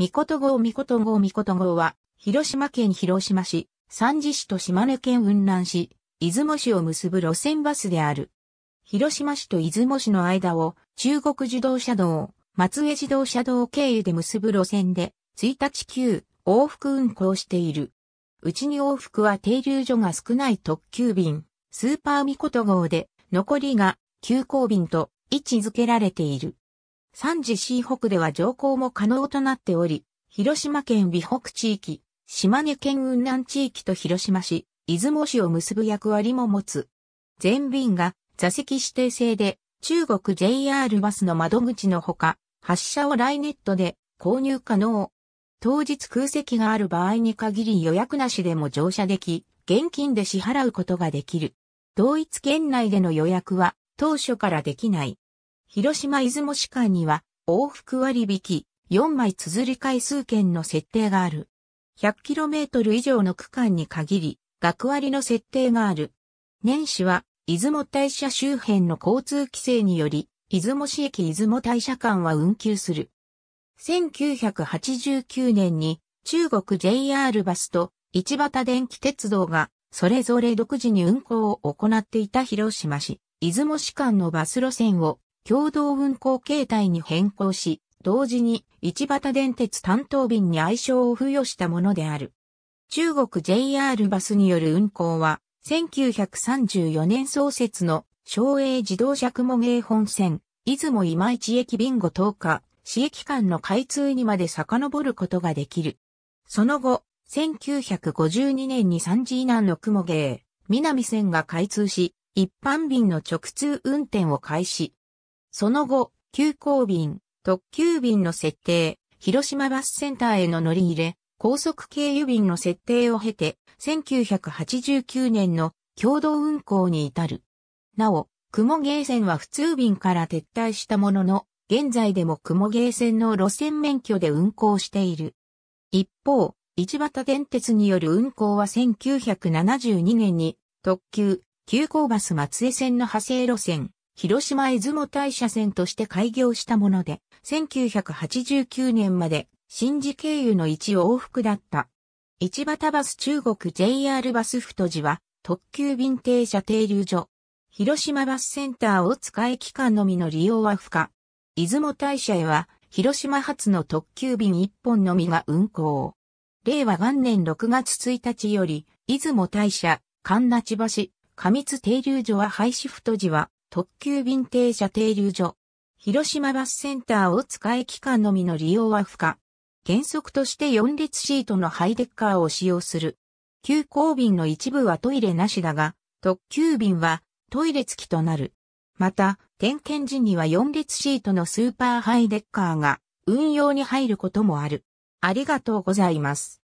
みこと号みこと号みこと号は、広島県広島市、三次市と島根県雲南市、出雲市を結ぶ路線バスである。広島市と出雲市の間を中国自動車道、松江自動車道経由で結ぶ路線で、1日9往復運行している。うちに往復は停留所が少ない特急便、スーパーみこと号で、残りが急行便と位置づけられている。三次西北では乗降も可能となっており、広島県美北地域、島根県雲南地域と広島市、出雲市を結ぶ役割も持つ。全便が座席指定制で、中国 JR バスの窓口のほか、発車をライネットで購入可能。当日空席がある場合に限り予約なしでも乗車でき、現金で支払うことができる。同一県内での予約は当初からできない。広島出雲市間には往復割引4枚綴り回数券の設定がある。100km 以上の区間に限り、学割の設定がある。年始は、出雲大社周辺の交通規制により、出雲市駅出雲大社間は運休する。1989年に中国 JR バスと市畑電気鉄道がそれぞれ独自に運行を行っていた広島市、出雲市間のバス路線を共同運行形態に変更し、同時に一畑電鉄担当便に愛称を付与したものである。中国 JR バスによる運行は、1934年創設の省営自動車雲芸本線、出雲今市駅便後10日、市駅間の開通にまで遡ることができる。その後、1952年に三次以南の雲芸、南線が開通し、一般便の直通運転を開始。その後、急行便、特急便の設定、広島バスセンターへの乗り入れ、高速経由便の設定を経て、1989年の共同運行に至る。なお、雲ゲー線は普通便から撤退したものの、現在でも雲ゲー線の路線免許で運行している。一方、市畑電鉄による運行は1972年に特急、急行バス松江線の派生路線、広島出雲大社線として開業したもので、1989年まで新寺経由の一往復だった。市端バス中国 JR バス太寺は特急便停車停留所。広島バスセンターを使い期間のみの利用は不可。出雲大社へは広島発の特急便一本のみが運行。令和元年6月1日より、出雲大社、神立橋、上津停留所は廃止太寺は特急便停車停留所。広島バスセンターを使い期間のみの利用は不可。原則として4列シートのハイデッカーを使用する。急行便の一部はトイレなしだが、特急便はトイレ付きとなる。また、点検時には4列シートのスーパーハイデッカーが運用に入ることもある。ありがとうございます。